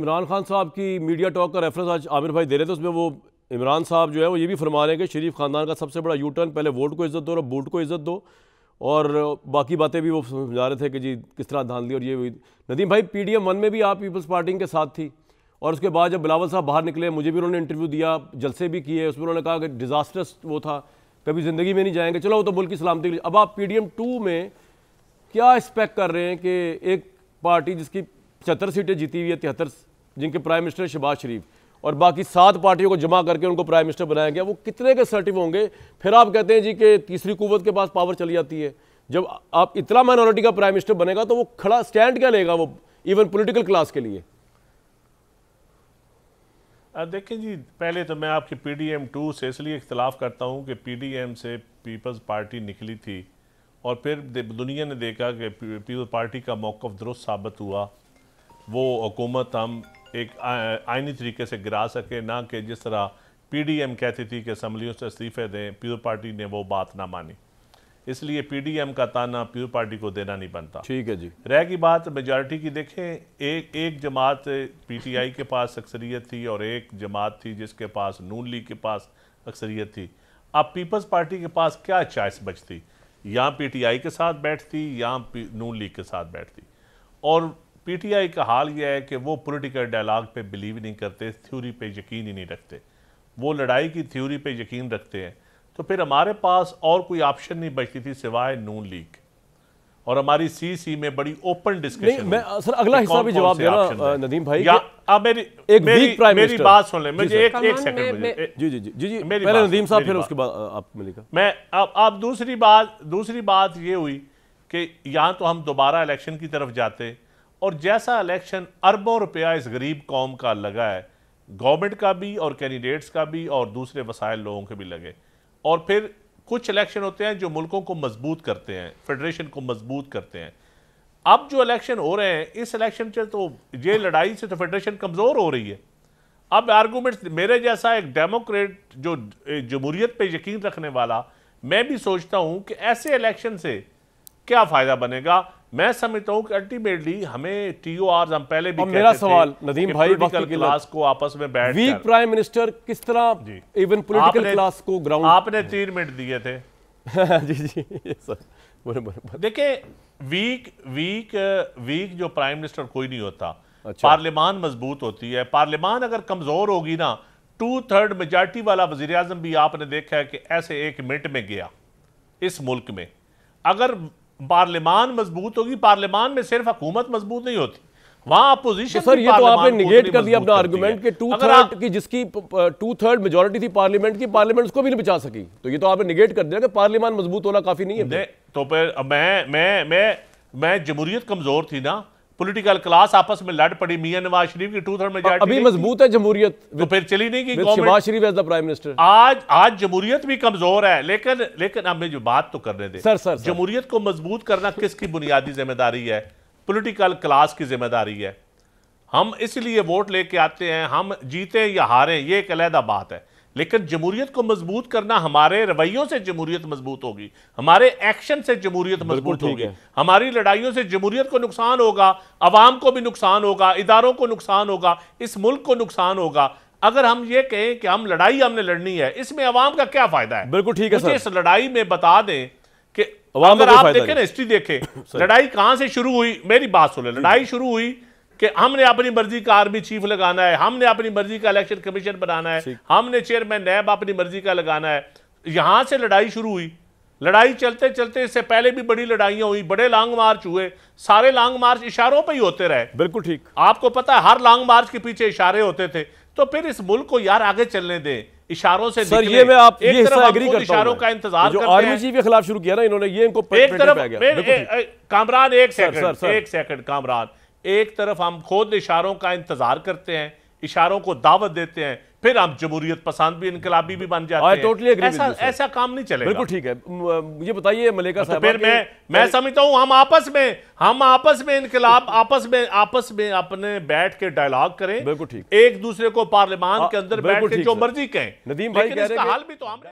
इमरान खान साहब की media talk का रेफरेंस आज आमिर भाई दे रहे थे उसमें वो इमरान साहब जो है वो ये भी फरमा रहे हैं कि शरीफ खानदान का सबसे बड़ा यूटर्न पहले वोट को इज्जत दो और बूट को इज्जत दो और बाकी बातें भी वो समझा रहे थे कि जी किस तरह धान ली और ये नदीम भाई पी डी एम वन में भी आप पीपल्स पार्टी के साथ थी और उसके बाद जब बिलावल साहब बाहर निकले मुझे भी उन्होंने इंटरव्यू दिया जलसे भी किए उसमें उन्होंने कहा कि डिज़ास्टर्स वो था कभी ज़िंदगी में नहीं जाएंगे चलो वो तो मुल्क की सलामती के लिए अब आप पी डी एम टू में क्या एक्सपेक्ट कर रहे हैं कि एक पार्टी जिसकी पचहत्तर सीटें जीती हुई है तिहत्तर जिनके प्राइम मिनिस्टर शहबाज शरीफ और बाकी सात पार्टियों को जमा करके उनको प्राइम मिनिस्टर बनाया गया वो कितने के सर्टिव होंगे फिर आप कहते हैं जी कि तीसरी कुवत के पास पावर चली जाती है जब आप इतना माइनॉरिटी का प्राइम मिनिस्टर बनेगा तो वो खड़ा स्टैंड क्या लेगा वो इवन पोलिटिकल क्लास के लिए देखिए जी पहले तो मैं आपके पी डी एम टू से इसलिए इख्तलाफ करता हूँ कि पी डी एम से पीपल्स पार्टी निकली थी और फिर दुनिया ने देखा कि पीपल्स पार्टी का मौक़ दुरुस्त साबित हुआ वो हुकूमत हम एक आइनी तरीके से गिरा सके ना कि जिस तरह पी डी एम कहती थी कि असम्बलियों से इस्तीफ़े दें प्योर पार्टी ने वो बात ना मानी इसलिए पी डी एम का ताना प्योर पार्टी को देना नहीं बनता ठीक है जी रह की बात मेजॉरिटी की देखें एक एक जमात पी टी आई के पास अक्सरियत थी और एक जमात थी जिसके पास नून लीग के पास अक्सरियत थी अब पीपल्स पार्टी के पास क्या चॉइस बचती या पी टी आई के साथ बैठती या नून लीग के साथ बैठती और पीटीआई का हाल यह है कि वो पॉलिटिकल डायलॉग पे बिलीव नहीं करते थ्योरी पे यकीन ही नहीं रखते वो लड़ाई की थ्योरी पे यकीन रखते हैं तो फिर हमारे पास और कोई ऑप्शन नहीं बचती थी सिवाय नून लीग और हमारी सी सी में बड़ी ओपन डिस्कशन मैं सर अगला हिस्सा भी जवाब देना नदीम भाई या आ, मेरी एक मेरी, प्राइम मेरी बात सुन ले मुझे एक एक सेकंड जी जी जी जी मेरी पहले नदीम साहब फिर उसके बाद आप मिलेगा मैं अब अब दूसरी बात दूसरी बात ये हुई कि यहाँ तो हम दोबारा इलेक्शन की तरफ जाते और जैसा इलेक्शन अरबों रुपया इस गरीब कौम का लगा है गवर्नमेंट का भी और कैंडिडेट्स का भी और दूसरे वसायल लोगों के भी लगे और फिर कुछ इलेक्शन होते हैं जो मुल्कों को मजबूत करते हैं फेडरेशन को मजबूत करते हैं अब जो इलेक्शन हो रहे हैं इस इलेक्शन से तो ये लड़ाई से तो फेडरेशन कमज़ोर हो रही है अब आर्गूमेंट्स मेरे जैसा एक डेमोक्रेट जो जमहूरीत पे यकीन रखने वाला मैं भी सोचता हूँ कि ऐसे इलेक्शन से क्या फ़ायदा बनेगा मैं समझता हूं कि अल्टीमेटली हमें टीओआर हम पहले भी कहते मेरा सवाल नदीम भाई क्लास को आपस में बैठ वीक प्राइम मिनिस्टर किस तरह इवन पॉलिटिकल क्लास को ग्राउंड आपने तीन मिनट दिए थे जी जी सर देखिए वीक वीक वीक जो प्राइम मिनिस्टर कोई नहीं होता अच्छा। पार्लियामान मजबूत होती है पार्लियामान अगर कमजोर होगी ना टू थर्ड मेजोरिटी वाला वजीर भी आपने देखा है कि ऐसे एक मिनट में गया इस मुल्क में अगर पार्लियामान मजबूत होगी पार्लियामान में सिर्फ हकूमत मजबूत नहीं होती वहां अपोजिशन तो सर ये तो आपने निगेट कर दिया अपना आर्गुमेंट कि टू थर्ड की जिसकी टू थर्ड मेजोरिटी थी पार्लियामेंट की पार्लियामेंट उसको भी नहीं बचा सकी तो ये तो आपने निगेट कर दिया कि पार्लियामान मजबूत होना काफी नहीं है तो फिर मैं मैं मैं मैं जमहूरियत कमजोर थी ना पॉलिटिकल क्लास आपस में लड़ पड़ी मियां नवाज शरीफ की टू थर्ड मेजोरिटी अभी मजबूत है जमहूरियत तो फिर चली नहीं गई Nawaz Sharif as the prime minister आज आज जमहूरियत भी कमजोर है लेकिन लेकिन हमें जो बात तो करने दे सर सर जमहूरियत को मजबूत करना किसकी बुनियादी जिम्मेदारी है पोलिटिकल क्लास की जिम्मेदारी है हम इसलिए वोट लेके आते हैं हम जीते या हारें ये एक अलहदा बात है लेकिन जमहूरियत को मजबूत करना हमारे रवैयों से जमहूरियत मजबूत होगी हमारे एक्शन से जमहूरियत मजबूत होगी हमारी लड़ाइयों से जमहूरियत को नुकसान होगा अवाम को भी नुकसान होगा इदारों को नुकसान होगा इस मुल्क को नुकसान होगा अगर हम ये कहें कि हम लड़ाई हमने लड़नी है इसमें आवाम का क्या फायदा है बिल्कुल ठीक है इस लड़ाई में बता दें कि अगर आप देखें ना हिस्ट्री देखें लड़ाई कहां से शुरू हुई मेरी बात सुन लड़ाई शुरू हुई कि हमने अपनी मर्जी का आर्मी चीफ लगाना है हमने अपनी मर्जी का इलेक्शन कमीशन बनाना है हमने चेयरमैन नैब अपनी मर्जी का लगाना है यहां से लड़ाई शुरू हुई लड़ाई चलते चलते इससे पहले भी बड़ी लड़ाइयां हुई बड़े लॉन्ग मार्च हुए सारे लॉन्ग मार्च इशारों पर ही होते रहे बिल्कुल ठीक आपको पता है हर लॉन्ग मार्च के पीछे इशारे होते थे तो फिर इस मुल्क को यार आगे चलने दें इशारों से सर ये मैं आप एक ये तरफ एग्री करता इशारों का इंतजार जो आर्मी चीफ के खिलाफ शुरू किया ना इन्होंने ये इनको एक तरफ कामरान एक सेकंड एक सेकंड कामरान एक तरफ हम खुद इशारों का इंतजार करते हैं इशारों को दावत देते हैं फिर आप जमहूरियत पसंद भी इनकलाबी भी बन जाते हैं टोटली ऐसा ऐसा काम नहीं चलेगा बिल्कुल ठीक है ये बताइए मलेगा तो फिर मैं मैं समझता हूँ हम आपस में हम आपस में इनकलाब आपस में आपस में अपने बैठ के डायलॉग करें बिल्कुल ठीक एक दूसरे को पार्लियामान हाँ, के अंदर बैठ के जो मर्जी कहें नदीम भाई हाल भी तो हम